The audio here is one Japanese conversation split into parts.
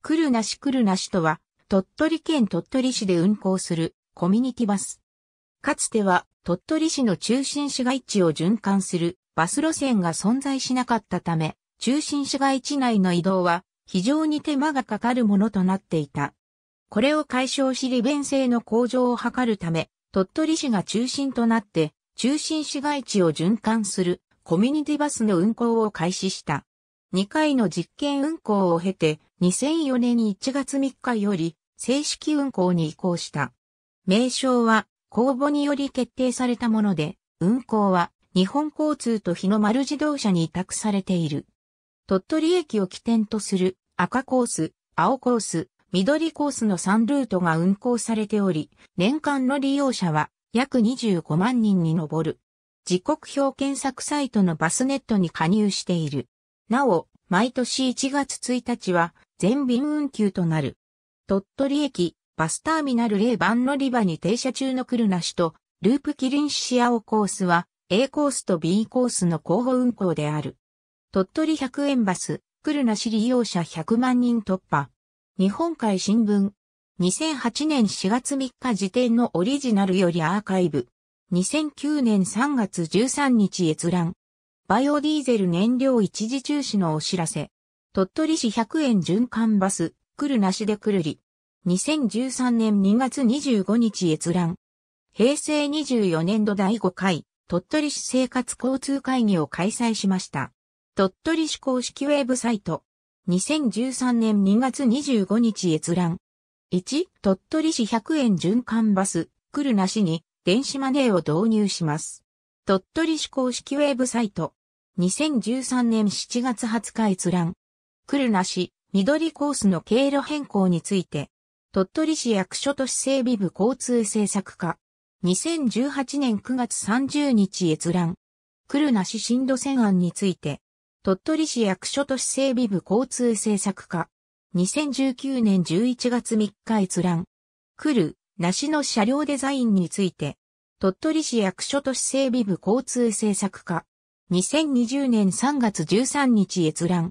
来るなし来るなしとは、鳥取県鳥取市で運行するコミュニティバス。かつては鳥取市の中心市街地を循環するバス路線が存在しなかったため、中心市街地内の移動は非常に手間がかかるものとなっていた。これを解消し利便性の向上を図るため、鳥取市が中心となって中心市街地を循環するコミュニティバスの運行を開始した。2回の実験運行を経て、2004年1月3日より正式運行に移行した。名称は公募により決定されたもので、運行は日本交通と日の丸自動車に委託されている。鳥取駅を起点とする赤コース、青コース、緑コースの3ルートが運行されており、年間の利用者は約25万人に上る。時刻表検索サイトのバスネットに加入している。なお、毎年1月1日は全便運休となる。鳥取駅、バスターミナル0番乗り場に停車中のクルナ市と、ループキリンシアオコースは、A コースと B コースの候補運行である。鳥取100円バス、クルナ市利用者100万人突破。日本海新聞。2008年4月3日時点のオリジナルよりアーカイブ。2009年3月13日閲覧。バイオディーゼル燃料一時中止のお知らせ。鳥取市100円循環バス、来るなしでくるり。2013年2月25日閲覧。平成24年度第5回、鳥取市生活交通会議を開催しました。鳥取市公式ウェブサイト。2013年2月25日閲覧。1、鳥取市100円循環バス、来るなしに、電子マネーを導入します。鳥取市公式ウェブサイト。2013年7月20日閲覧。来るなし、緑コースの経路変更について、鳥取市役所都市整備部交通政策課、2018年9月30日閲覧、来るなし新路線案について、鳥取市役所都市整備部交通政策課、2019年11月3日閲覧、来る、なしの車両デザインについて、鳥取市役所都市整備部交通政策課、2020年3月13日閲覧、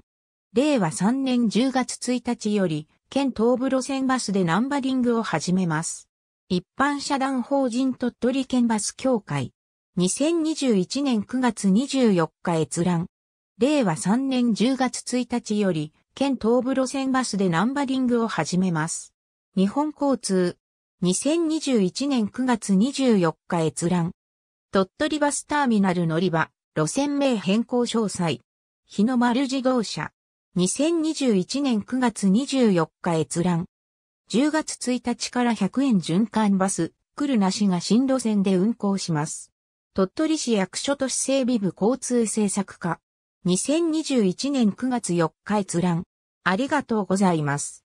令和3年10月1日より、県東部路線バスでナンバリングを始めます。一般社団法人鳥取県バス協会。2021年9月24日閲覧。令和3年10月1日より、県東部路線バスでナンバリングを始めます。日本交通。2021年9月24日閲覧。鳥取バスターミナル乗り場、路線名変更詳細。日の丸自動車。2021年9月24日閲覧。10月1日から100円循環バス、来るなしが新路線で運行します。鳥取市役所都市整備部交通政策課。2021年9月4日閲覧。ありがとうございます。